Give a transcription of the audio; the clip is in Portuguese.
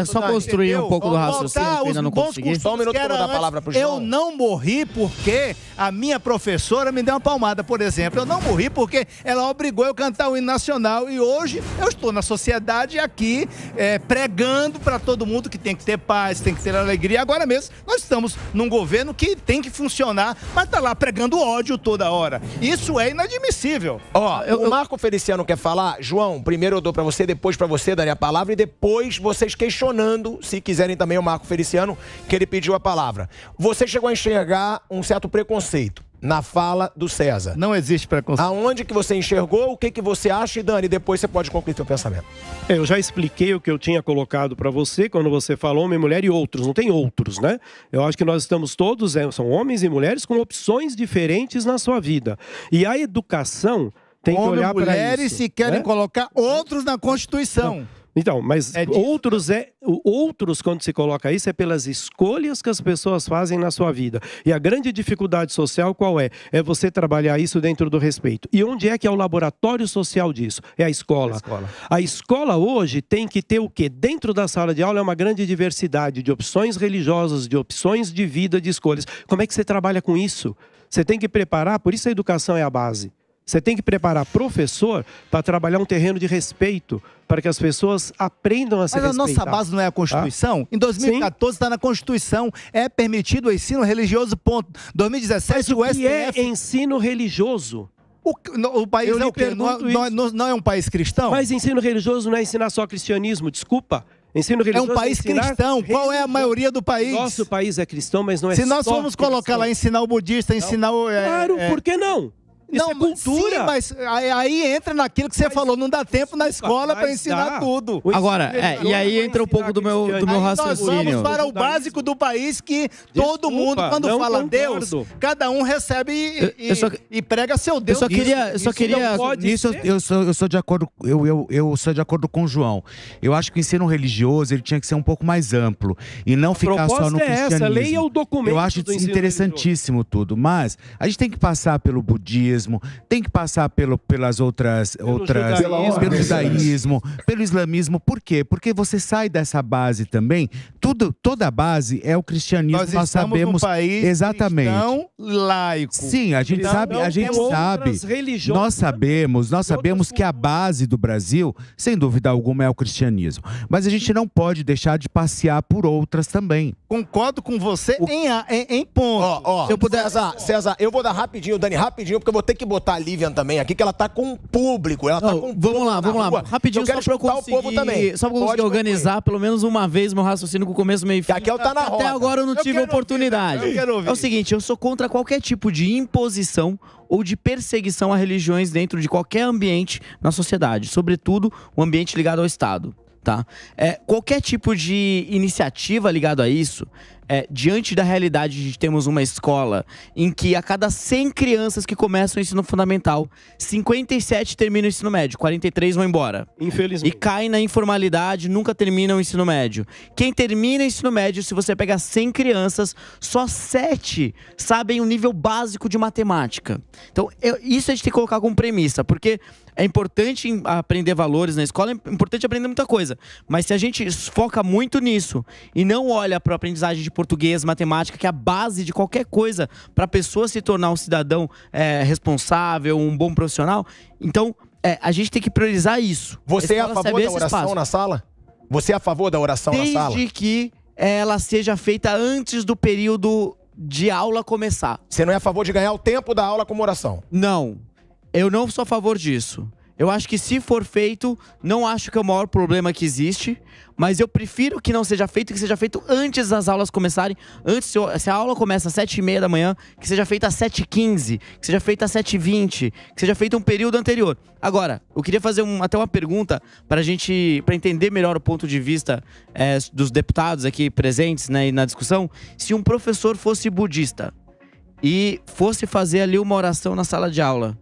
É, só construir entendeu? um pouco do raciocínio que ainda não consegui. Só um minuto para dar a palavra pro João. Eu não morri porque a minha professora me deu uma palmada, por exemplo. Eu não morri porque ela obrigou eu a cantar o hino nacional e hoje eu estou na sociedade aqui é, pregando para todo mundo que tem que ter paz, tem que ter alegria. Agora mesmo nós estamos num governo que tem que funcionar, mas tá lá pregando ódio toda hora. Isso é inadmissível. Ó, eu, o Marco Feliciano quer falar. João, primeiro eu dou para você, depois para você darei a palavra e depois vocês questionam questionando, se quiserem também, o Marco Feliciano, que ele pediu a palavra. Você chegou a enxergar um certo preconceito na fala do César. Não existe preconceito. Aonde que você enxergou, o que que você acha, e Dani, depois você pode concluir seu pensamento. É, eu já expliquei o que eu tinha colocado para você quando você falou homem, mulher e outros. Não tem outros, né? Eu acho que nós estamos todos, é, são homens e mulheres com opções diferentes na sua vida. E a educação tem Homem, que olhar para isso. mulheres se querem né? colocar outros na Constituição. Não. Então, mas é outros é outros quando se coloca isso é pelas escolhas que as pessoas fazem na sua vida. E a grande dificuldade social qual é? É você trabalhar isso dentro do respeito. E onde é que é o laboratório social disso? É a escola. A escola, a escola hoje tem que ter o quê? Dentro da sala de aula é uma grande diversidade de opções religiosas, de opções de vida, de escolhas. Como é que você trabalha com isso? Você tem que preparar, por isso a educação é a base. Você tem que preparar professor para trabalhar um terreno de respeito, para que as pessoas aprendam a se Mas respeitar. Mas a nossa base não é a tá? Constituição? Tá? Em 2014 está na Constituição, é permitido o ensino religioso, ponto. 2017 Mas o, o STF... E é ensino religioso? O, no, o país Eu é o quê? Não, é, não, é, não é um país cristão? Mas ensino religioso não é ensinar só cristianismo, desculpa. Ensino é religioso é um país cristão. Religião. Qual é a maioria do país? Nosso país é cristão, mas não é só. Se nós formos colocar lá ensinar o budista, ensinar não. o. É, claro, é... por que não? Isso não, é cultura. Sim, mas aí entra naquilo que você mas, falou, não dá tempo na escola para ensinar dá. tudo. Agora, é, é e aí entra um pouco do meu, é do meu raciocínio. Nós vamos para o básico do país que todo Desculpa, mundo, quando fala concordo. Deus, cada um recebe e, eu, eu só, e prega seu Deus. Eu só queria, eu só queria, isso, isso eu, sou, eu sou de acordo, eu, eu, eu sou de acordo com o João. Eu acho que o ensino religioso ele tinha que ser um pouco mais amplo e não a ficar só no é cristianismo. Essa, leia o documento. Eu acho interessantíssimo religioso. tudo, mas a gente tem que passar pelo budismo tem que passar pelo, pelas outras. Pelo outras judaísmo, pelo judaísmo, pelo islamismo. Por quê? Porque você sai dessa base também. Tudo, toda a base é o cristianismo. Nós, nós sabemos. Num país exatamente. não laico. Sim, a gente então, sabe. A gente sabe. Nós né? sabemos, nós sabemos que a base do Brasil, sem dúvida alguma, é o cristianismo. Mas a gente não pode deixar de passear por outras também. Concordo com você o... em, em, em ponto. se eu César, César, eu vou dar rapidinho, Dani, rapidinho, porque eu vou ter que botar a Livian também aqui, que ela tá com o público. Ela tá não, tá com vamos público lá, vamos rua. lá. Rapidinho, eu só pra eu o povo também. Só pra conseguir organizar pelo menos uma vez meu raciocínio com começo, meio e fim. Aqui eu tá na roda. Até agora eu não eu tive oportunidade. Ouvir, é o seguinte, eu sou contra qualquer tipo de imposição ou de perseguição a religiões dentro de qualquer ambiente na sociedade, sobretudo o um ambiente ligado ao Estado. Tá? É, qualquer tipo de iniciativa ligado a isso é, diante da realidade de termos uma escola em que a cada 100 crianças que começam o ensino fundamental, 57 terminam o ensino médio, 43 vão embora. Infelizmente. E caem na informalidade, nunca terminam o ensino médio. Quem termina o ensino médio, se você pegar 100 crianças, só 7 sabem o um nível básico de matemática. Então, eu, isso a gente tem que colocar como premissa, porque é importante aprender valores na escola, é importante aprender muita coisa. Mas se a gente foca muito nisso e não olha para a aprendizagem de português, matemática, que é a base de qualquer coisa para a pessoa se tornar um cidadão é, responsável, um bom profissional. Então, é, a gente tem que priorizar isso. Você é a favor da oração espaço. na sala? Você é a favor da oração Desde na sala? Desde que ela seja feita antes do período de aula começar. Você não é a favor de ganhar o tempo da aula como oração? Não. Eu não sou a favor disso. Eu acho que se for feito, não acho que é o maior problema que existe, mas eu prefiro que não seja feito, que seja feito antes das aulas começarem. Antes, se a aula começa às 7h30 da manhã, que seja feita às 7h15, que seja feita às 7h20, que seja feito um período anterior. Agora, eu queria fazer um, até uma pergunta para a gente pra entender melhor o ponto de vista é, dos deputados aqui presentes né, na discussão. Se um professor fosse budista, e fosse fazer ali uma oração na sala de aula.